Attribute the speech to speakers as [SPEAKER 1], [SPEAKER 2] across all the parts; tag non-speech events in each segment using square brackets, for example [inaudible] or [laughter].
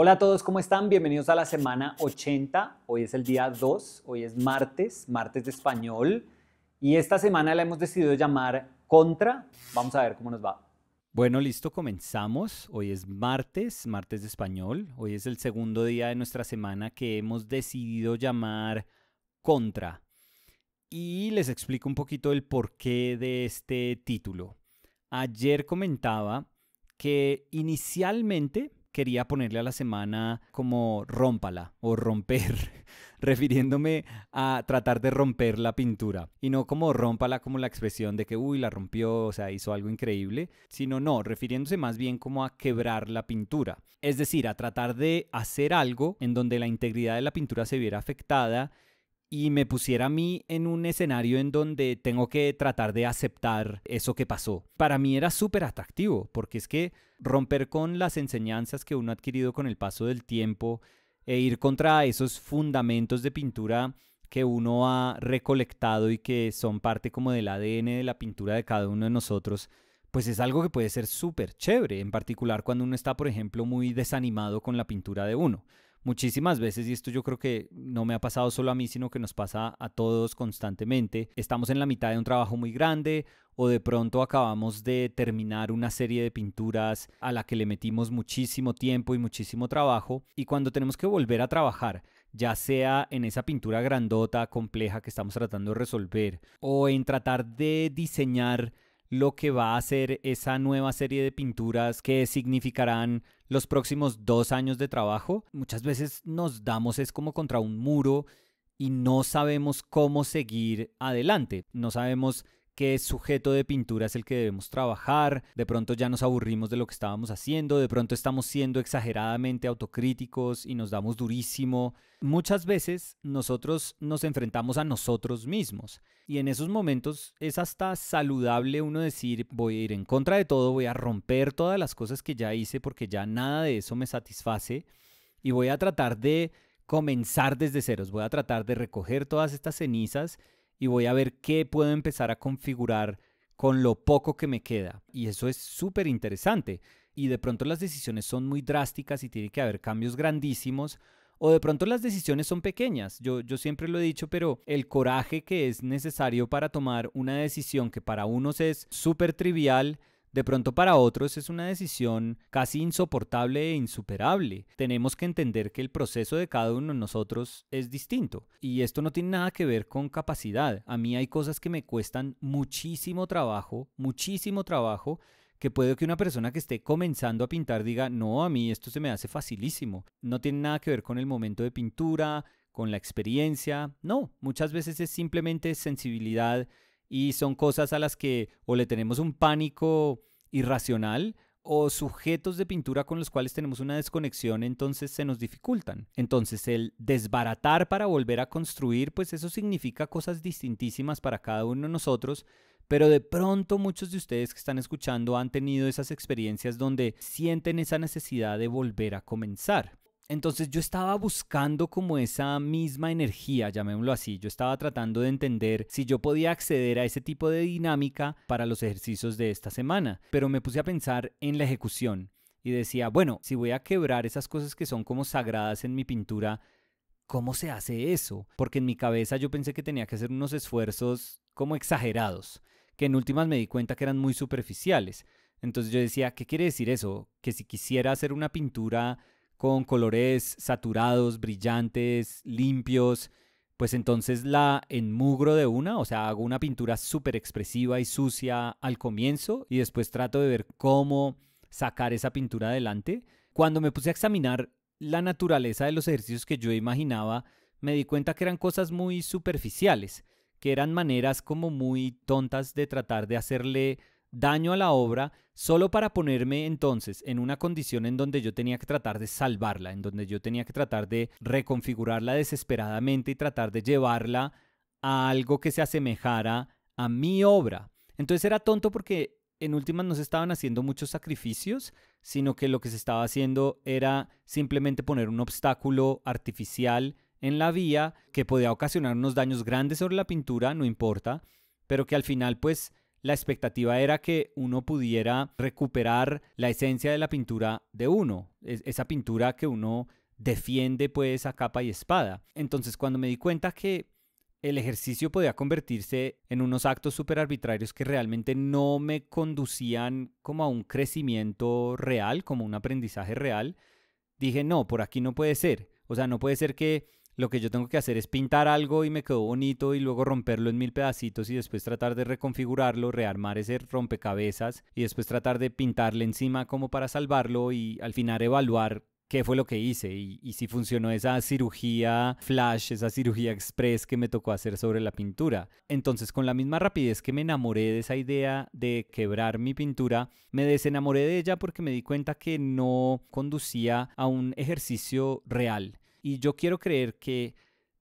[SPEAKER 1] Hola a todos, ¿cómo están? Bienvenidos a la semana 80. Hoy es el día 2, hoy es martes, martes de español. Y esta semana la hemos decidido llamar Contra. Vamos a ver cómo nos va. Bueno, listo, comenzamos. Hoy es martes, martes de español. Hoy es el segundo día de nuestra semana que hemos decidido llamar Contra. Y les explico un poquito el porqué de este título. Ayer comentaba que inicialmente quería ponerle a la semana como rómpala o romper, [laughs] refiriéndome a tratar de romper la pintura. Y no como rómpala como la expresión de que, uy, la rompió, o sea, hizo algo increíble, sino no, refiriéndose más bien como a quebrar la pintura. Es decir, a tratar de hacer algo en donde la integridad de la pintura se viera afectada y me pusiera a mí en un escenario en donde tengo que tratar de aceptar eso que pasó. Para mí era súper atractivo, porque es que romper con las enseñanzas que uno ha adquirido con el paso del tiempo e ir contra esos fundamentos de pintura que uno ha recolectado y que son parte como del ADN de la pintura de cada uno de nosotros, pues es algo que puede ser súper chévere, en particular cuando uno está, por ejemplo, muy desanimado con la pintura de uno muchísimas veces, y esto yo creo que no me ha pasado solo a mí, sino que nos pasa a todos constantemente, estamos en la mitad de un trabajo muy grande o de pronto acabamos de terminar una serie de pinturas a la que le metimos muchísimo tiempo y muchísimo trabajo, y cuando tenemos que volver a trabajar, ya sea en esa pintura grandota, compleja que estamos tratando de resolver, o en tratar de diseñar lo que va a ser esa nueva serie de pinturas que significarán los próximos dos años de trabajo. Muchas veces nos damos es como contra un muro y no sabemos cómo seguir adelante. No sabemos qué sujeto de pintura es el que debemos trabajar, de pronto ya nos aburrimos de lo que estábamos haciendo, de pronto estamos siendo exageradamente autocríticos y nos damos durísimo. Muchas veces nosotros nos enfrentamos a nosotros mismos y en esos momentos es hasta saludable uno decir voy a ir en contra de todo, voy a romper todas las cosas que ya hice porque ya nada de eso me satisface y voy a tratar de comenzar desde ceros, voy a tratar de recoger todas estas cenizas y voy a ver qué puedo empezar a configurar con lo poco que me queda. Y eso es súper interesante. Y de pronto las decisiones son muy drásticas y tiene que haber cambios grandísimos. O de pronto las decisiones son pequeñas. Yo, siempre lo he dicho, pero el coraje que es necesario para tomar una decisión que para unos es súper trivial, de pronto para otros es una decisión casi insoportable e insuperable. Tenemos que entender que el proceso de cada uno de nosotros es distinto. Y esto no tiene nada que ver con capacidad. A mí hay cosas que me cuestan muchísimo trabajo, muchísimo trabajo que puede que una persona que esté comenzando a pintar diga, no, a mí esto se me hace facilísimo. No tiene nada que ver con el momento de pintura, con la experiencia. No, muchas veces es simplemente sensibilidad, y son cosas a las que o le tenemos un pánico irracional o sujetos de pintura con los cuales tenemos una desconexión, entonces se nos dificultan. Entonces el desbaratar para volver a construir, pues eso significa cosas distintísimas para cada uno de nosotros, pero de pronto muchos de ustedes que están escuchando han tenido esas experiencias donde sienten esa necesidad de volver a comenzar. Entonces yo estaba buscando como esa misma energía, llamémoslo así. Yo estaba tratando de entender si yo podía acceder a ese tipo de dinámica para los ejercicios de esta semana. Pero me puse a pensar en la ejecución y decía, bueno, si voy a quebrar esas cosas que son como sagradas en mi pintura, ¿cómo se hace eso? Porque en mi cabeza yo pensé que tenía que hacer unos esfuerzos como exagerados, que en últimas me di cuenta que eran muy superficiales. Entonces yo decía, ¿qué quiere decir eso? Que si quisiera hacer una pintura con colores saturados, brillantes, limpios, pues entonces la enmugro de una, o sea, hago una pintura súper expresiva y sucia al comienzo y después trato de ver cómo sacar esa pintura adelante. Cuando me puse a examinar la naturaleza de los ejercicios que yo imaginaba, me di cuenta que eran cosas muy superficiales, que eran maneras como muy tontas de tratar de hacerle daño a la obra solo para ponerme entonces en una condición en donde yo tenía que tratar de salvarla, en donde yo tenía que tratar de reconfigurarla desesperadamente y tratar de llevarla a algo que se asemejara a mi obra. Entonces era tonto porque en últimas no se estaban haciendo muchos sacrificios, sino que lo que se estaba haciendo era simplemente poner un obstáculo artificial en la vía que podía ocasionar unos daños grandes sobre la pintura, no importa, pero que al final pues la expectativa era que uno pudiera recuperar la esencia de la pintura de uno, esa pintura que uno defiende pues a capa y espada. Entonces cuando me di cuenta que el ejercicio podía convertirse en unos actos súper arbitrarios que realmente no me conducían como a un crecimiento real, como un aprendizaje real, dije, no, por aquí no puede ser. O sea, no puede ser que lo que yo tengo que hacer es pintar algo y me quedó bonito y luego romperlo en mil pedacitos y después tratar de reconfigurarlo, rearmar ese rompecabezas y después tratar de pintarle encima como para salvarlo y al final evaluar qué fue lo que hice y, si funcionó esa cirugía flash, esa cirugía express que me tocó hacer sobre la pintura. Entonces, con la misma rapidez que me enamoré de esa idea de quebrar mi pintura, me desenamoré de ella porque me di cuenta que no conducía a un ejercicio real y yo quiero creer que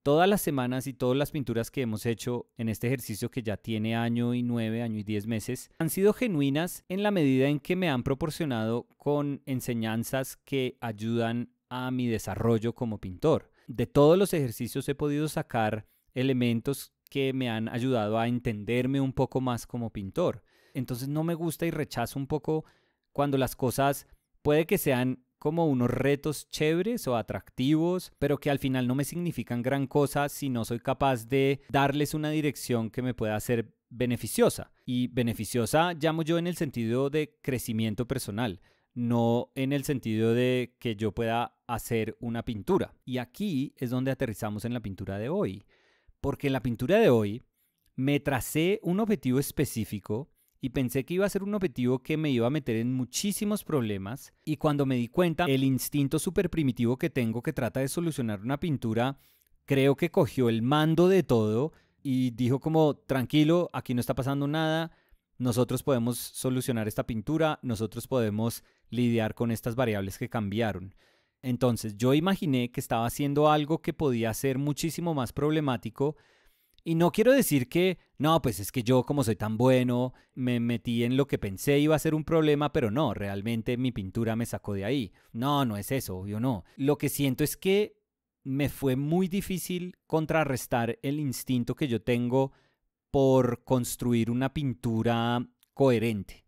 [SPEAKER 1] todas las semanas y todas las pinturas que hemos hecho en este ejercicio que ya tiene año y nueve, año y diez meses, han sido genuinas en la medida en que me han proporcionado con enseñanzas que ayudan a mi desarrollo como pintor. De todos los ejercicios he podido sacar elementos que me han ayudado a entenderme un poco más como pintor. Entonces no me gusta y rechazo un poco cuando las cosas puede que sean como unos retos chéveres o atractivos, pero que al final no me significan gran cosa si no soy capaz de darles una dirección que me pueda hacer beneficiosa. Y beneficiosa llamo yo en el sentido de crecimiento personal, no en el sentido de que yo pueda hacer una pintura. Y aquí es donde aterrizamos en la pintura de hoy, porque en la pintura de hoy me tracé un objetivo específico y pensé que iba a ser un objetivo que me iba a meter en muchísimos problemas y cuando me di cuenta el instinto súper primitivo que tengo que trata de solucionar una pintura creo que cogió el mando de todo y dijo como tranquilo, aquí no está pasando nada, nosotros podemos solucionar esta pintura, nosotros podemos lidiar con estas variables que cambiaron. Entonces yo imaginé que estaba haciendo algo que podía ser muchísimo más problemático y no quiero decir que, no, pues es que yo como soy tan bueno, me metí en lo que pensé iba a ser un problema, pero no, realmente mi pintura me sacó de ahí. No, no es eso, obvio no. Lo que siento es que me fue muy difícil contrarrestar el instinto que yo tengo por construir una pintura coherente.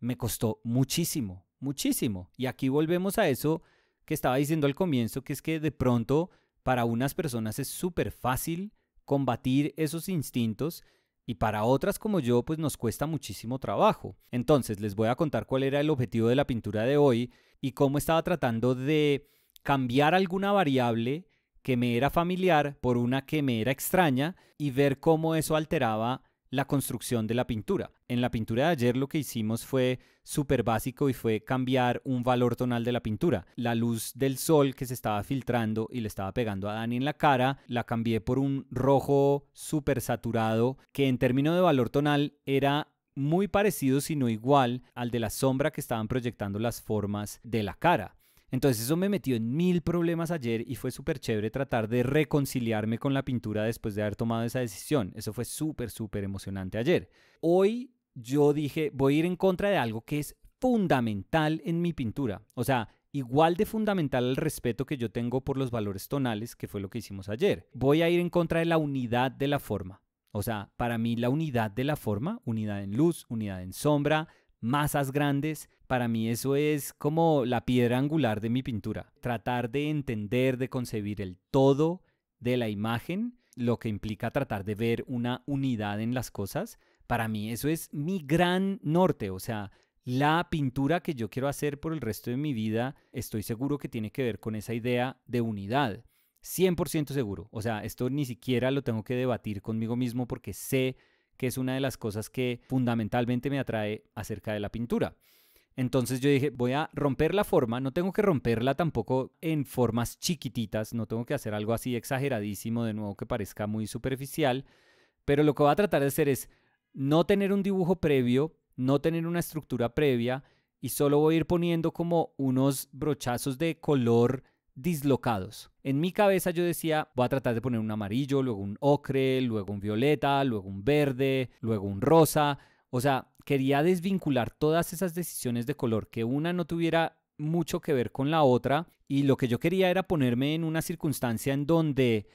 [SPEAKER 1] Me costó muchísimo, muchísimo. Y aquí volvemos a eso que estaba diciendo al comienzo, que es que de pronto para unas personas es súper fácil combatir esos instintos y para otras como yo, pues nos cuesta muchísimo trabajo. Entonces, les voy a contar cuál era el objetivo de la pintura de hoy y cómo estaba tratando de cambiar alguna variable que me era familiar por una que me era extraña y ver cómo eso alteraba la construcción de la pintura. En la pintura de ayer lo que hicimos fue súper básico y fue cambiar un valor tonal de la pintura. La luz del sol que se estaba filtrando y le estaba pegando a Dani en la cara, la cambié por un rojo súper saturado que en términos de valor tonal era muy parecido, sino igual, al de la sombra que estaban proyectando las formas de la cara. Entonces eso me metió en mil problemas ayer y fue súper chévere tratar de reconciliarme con la pintura después de haber tomado esa decisión. Eso fue súper, súper emocionante ayer. Hoy yo dije, voy a ir en contra de algo que es fundamental en mi pintura. O sea, igual de fundamental el respeto que yo tengo por los valores tonales, que fue lo que hicimos ayer. Voy a ir en contra de la unidad de la forma. O sea, para mí la unidad de la forma, unidad en luz, unidad en sombra, masas grandes, para mí eso es como la piedra angular de mi pintura. Tratar de entender, de concebir el todo de la imagen, lo que implica tratar de ver una unidad en las cosas, para mí eso es mi gran norte, o sea, la pintura que yo quiero hacer por el resto de mi vida, estoy seguro que tiene que ver con esa idea de unidad. 100% seguro. O sea, esto ni siquiera lo tengo que debatir conmigo mismo porque sé que es una de las cosas que fundamentalmente me atrae acerca de la pintura. Entonces yo dije, voy a romper la forma, no tengo que romperla tampoco en formas chiquititas, no tengo que hacer algo así exageradísimo, de nuevo que parezca muy superficial, pero lo que voy a tratar de hacer es no tener un dibujo previo, no tener una estructura previa y solo voy a ir poniendo como unos brochazos de color dislocados. En mi cabeza yo decía, voy a tratar de poner un amarillo, luego un ocre, luego un violeta, luego un verde, luego un rosa. O sea, quería desvincular todas esas decisiones de color, que una no tuviera mucho que ver con la otra y lo que yo quería era ponerme en una circunstancia en donde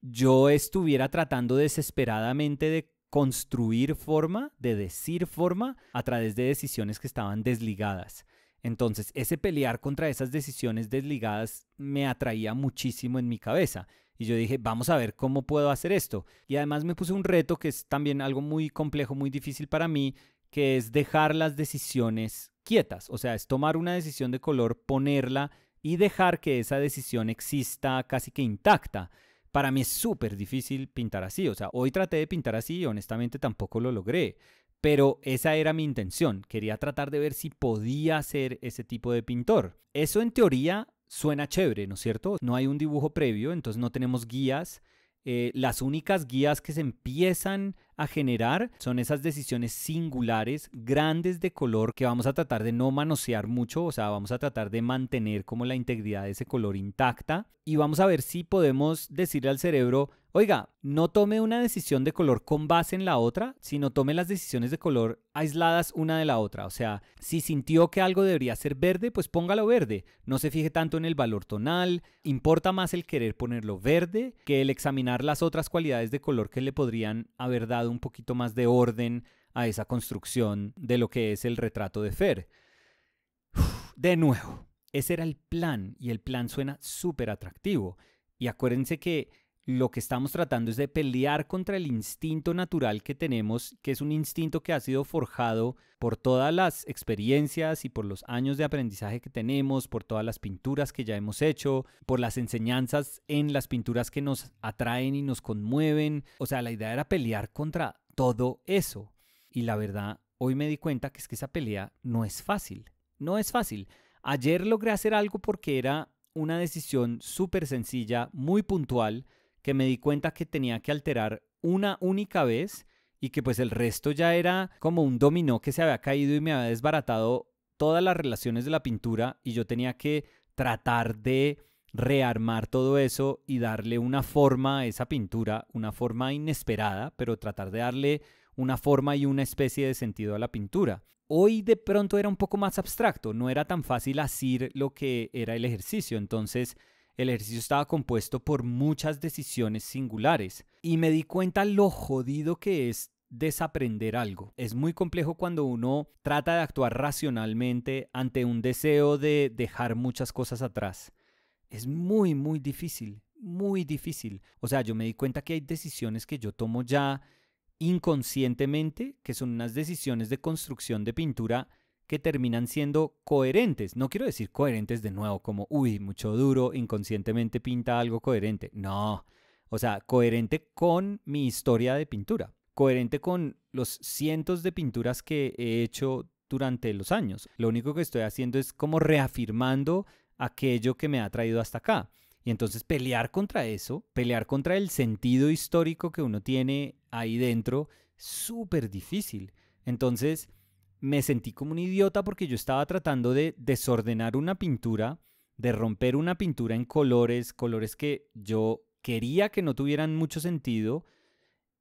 [SPEAKER 1] yo estuviera tratando desesperadamente de construir forma, de decir forma, a través de decisiones que estaban desligadas. Entonces, ese pelear contra esas decisiones desligadas me atraía muchísimo en mi cabeza. Y yo dije, vamos a ver cómo puedo hacer esto. Y además me puse un reto que es también algo muy complejo, muy difícil para mí, que es dejar las decisiones quietas. O sea, es tomar una decisión de color, ponerla y dejar que esa decisión exista casi que intacta. Para mí es súper difícil pintar así, o sea, hoy traté de pintar así y honestamente tampoco lo logré pero esa era mi intención. Quería tratar de ver si podía ser ese tipo de pintor. Eso en teoría suena chévere, ¿no es cierto? No hay un dibujo previo, entonces no tenemos guías. Eh, las únicas guías que se empiezan a generar son esas decisiones singulares, grandes de color, que vamos a tratar de no manosear mucho, o sea, vamos a tratar de mantener como la integridad de ese color intacta y vamos a ver si podemos decirle al cerebro, Oiga, no tome una decisión de color con base en la otra, sino tome las decisiones de color aisladas una de la otra. O sea, si sintió que algo debería ser verde, pues póngalo verde. No se fije tanto en el valor tonal. Importa más el querer ponerlo verde que el examinar las otras cualidades de color que le podrían haber dado un poquito más de orden a esa construcción de lo que es el retrato de Fer. de nuevo, ese era el plan y el plan suena súper atractivo. Y acuérdense que lo que estamos tratando es de pelear contra el instinto natural que tenemos, que es un instinto que ha sido forjado por todas las experiencias y por los años de aprendizaje que tenemos, por todas las pinturas que ya hemos hecho, por las enseñanzas en las pinturas que nos atraen y nos conmueven. O sea, la idea era pelear contra todo eso. Y la verdad, hoy me di cuenta que es que esa pelea no es fácil. No es fácil. Ayer logré hacer algo porque era una decisión súper sencilla, muy puntual, que me di cuenta que tenía que alterar una única vez y que pues el resto ya era como un dominó que se había caído y me había desbaratado todas las relaciones de la pintura y yo tenía que tratar de rearmar todo eso y darle una forma a esa pintura, una forma inesperada, pero tratar de darle una forma y una especie de sentido a la pintura. Hoy de pronto era un poco más abstracto, no era tan fácil hacer lo que era el ejercicio, entonces el ejercicio estaba compuesto por muchas decisiones singulares y me di cuenta lo jodido que es desaprender algo. Es muy complejo cuando uno trata de actuar racionalmente ante un deseo de dejar muchas cosas atrás. Es muy, muy difícil, muy difícil. O sea, yo me di cuenta que hay decisiones que yo tomo ya inconscientemente, que son unas decisiones de construcción de pintura que terminan siendo coherentes. No quiero decir coherentes de nuevo, como, uy, mucho duro, inconscientemente pinta algo coherente. No, o sea, coherente con mi historia de pintura, coherente con los cientos de pinturas que he hecho durante los años. Lo único que estoy haciendo es como reafirmando aquello que me ha traído hasta acá. Y entonces pelear contra eso, pelear contra el sentido histórico que uno tiene ahí dentro, súper difícil. Entonces, me sentí como un idiota porque yo estaba tratando de desordenar una pintura, de romper una pintura en colores, colores que yo quería que no tuvieran mucho sentido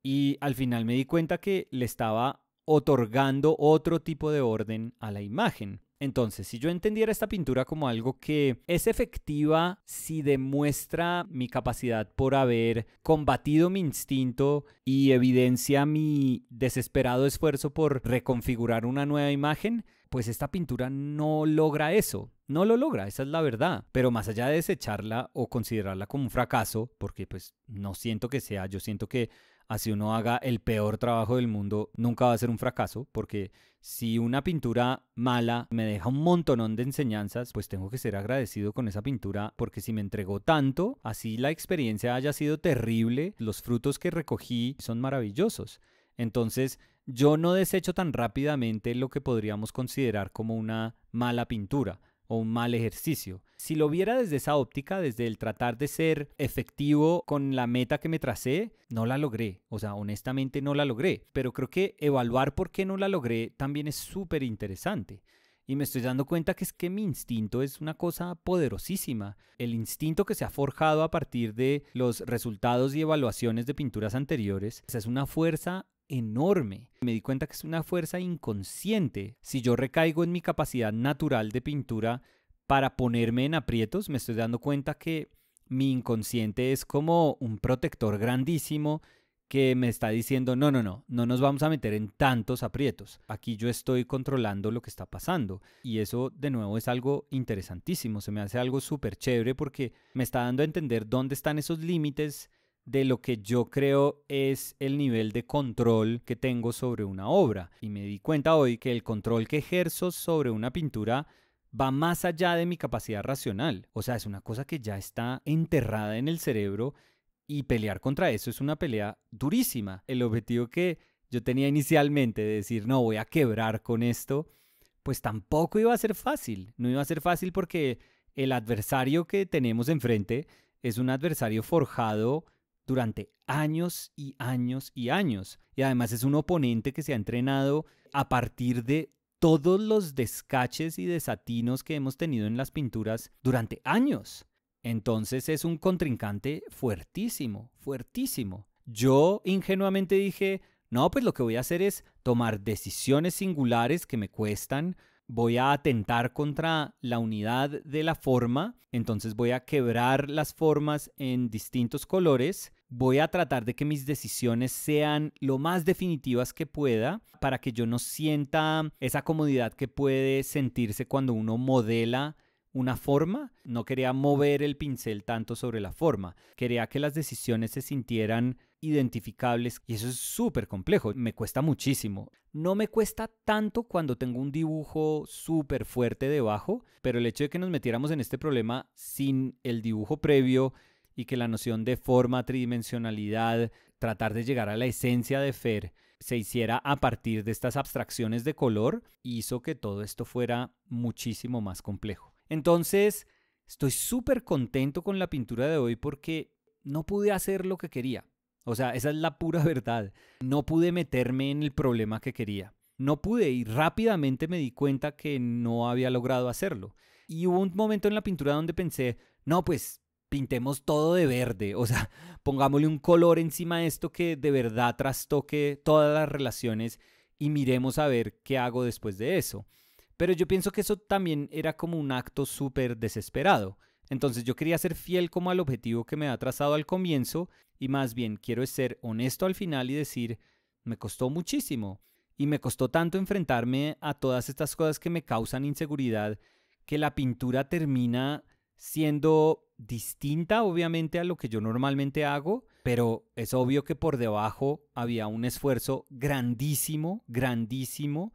[SPEAKER 1] y al final me di cuenta que le estaba otorgando otro tipo de orden a la imagen. Entonces, si yo entendiera esta pintura como algo que es efectiva si demuestra mi capacidad por haber combatido mi instinto y evidencia mi desesperado esfuerzo por reconfigurar una nueva imagen, pues esta pintura no logra eso. No lo logra, esa es la verdad. Pero más allá de desecharla o considerarla como un fracaso, porque pues no siento que sea, yo siento que así uno haga el peor trabajo del mundo, nunca va a ser un fracaso, porque si una pintura mala me deja un montonón de enseñanzas, pues tengo que ser agradecido con esa pintura porque si me entregó tanto, así la experiencia haya sido terrible, los frutos que recogí son maravillosos. Entonces, yo no desecho tan rápidamente lo que podríamos considerar como una mala pintura o un mal ejercicio. Si lo viera desde esa óptica, desde el tratar de ser efectivo con la meta que me tracé, no la logré. O sea, honestamente no la logré. Pero creo que evaluar por qué no la logré también es súper interesante. Y me estoy dando cuenta que es que mi instinto es una cosa poderosísima. El instinto que se ha forjado a partir de los resultados y evaluaciones de pinturas anteriores esa es una fuerza enorme. Me di cuenta que es una fuerza inconsciente. Si yo recaigo en mi capacidad natural de pintura para ponerme en aprietos, me estoy dando cuenta que mi inconsciente es como un protector grandísimo que me está diciendo, no, no, no, no nos vamos a meter en tantos aprietos. Aquí yo estoy controlando lo que está pasando. Y eso de nuevo es algo interesantísimo, se me hace algo súper chévere porque me está dando a entender dónde están esos límites de lo que yo creo es el nivel de control que tengo sobre una obra. Y me di cuenta hoy que el control que ejerzo sobre una pintura va más allá de mi capacidad racional. O sea, es una cosa que ya está enterrada en el cerebro y pelear contra eso es una pelea durísima. El objetivo que yo tenía inicialmente de decir, no, voy a quebrar con esto, pues tampoco iba a ser fácil. No iba a ser fácil porque el adversario que tenemos enfrente es un adversario forjado durante años y años y años. Y además es un oponente que se ha entrenado a partir de todos los descaches y desatinos que hemos tenido en las pinturas durante años. Entonces es un contrincante fuertísimo, fuertísimo. Yo ingenuamente dije, no, pues lo que voy a hacer es tomar decisiones singulares que me cuestan, voy a atentar contra la unidad de la forma, entonces voy a quebrar las formas en distintos colores, voy a tratar de que mis decisiones sean lo más definitivas que pueda para que yo no sienta esa comodidad que puede sentirse cuando uno modela una forma, no quería mover el pincel tanto sobre la forma, quería que las decisiones se sintieran identificables y eso es súper complejo, me cuesta muchísimo. No me cuesta tanto cuando tengo un dibujo súper fuerte debajo, pero el hecho de que nos metiéramos en este problema sin el dibujo previo y que la noción de forma, tridimensionalidad, tratar de llegar a la esencia de Fer se hiciera a partir de estas abstracciones de color, hizo que todo esto fuera muchísimo más complejo. Entonces, estoy súper contento con la pintura de hoy porque no pude hacer lo que quería. O sea, esa es la pura verdad. No pude meterme en el problema que quería. No pude y rápidamente me di cuenta que no había logrado hacerlo. Y hubo un momento en la pintura donde pensé, no, pues pintemos todo de verde, o sea, [laughs] pongámosle un color encima de esto que de verdad trastoque todas las relaciones y miremos a ver qué hago después de eso. Pero yo pienso que eso también era como un acto súper desesperado. Entonces yo quería ser fiel como al objetivo que me ha trazado al comienzo y más bien quiero ser honesto al final y decir, me costó muchísimo y me costó tanto enfrentarme a todas estas cosas que me causan inseguridad que la pintura termina siendo distinta obviamente a lo que yo normalmente hago, pero es obvio que por debajo había un esfuerzo grandísimo, grandísimo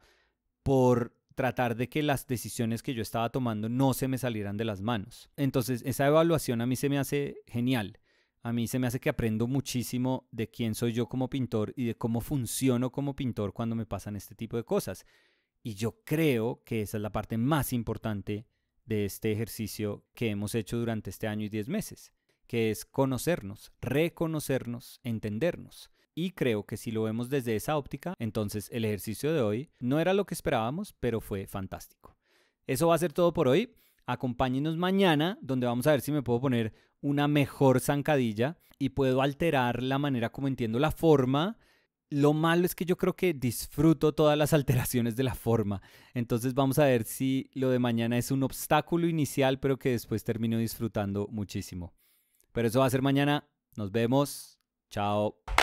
[SPEAKER 1] por tratar de que las decisiones que yo estaba tomando no se me salieran de las manos. Entonces, esa evaluación a mí se me hace genial. A mí se me hace que aprendo muchísimo de quién soy yo como pintor y de cómo funciono como pintor cuando me pasan este tipo de cosas. Y yo creo que esa es la parte más importante de este ejercicio que hemos hecho durante este año y diez meses, que es conocernos, reconocernos, entendernos. Y creo que si lo vemos desde esa óptica, entonces el ejercicio de hoy no era lo que esperábamos, pero fue fantástico. Eso va a ser todo por hoy. Acompáñenos mañana, donde vamos a ver si me puedo poner una mejor zancadilla y puedo alterar la manera como entiendo la forma. Lo malo es que yo creo que disfruto todas las alteraciones de la forma. Entonces vamos a ver si lo de mañana es un obstáculo inicial, pero que después termino disfrutando muchísimo. Pero eso va a ser mañana. Nos vemos. Chao.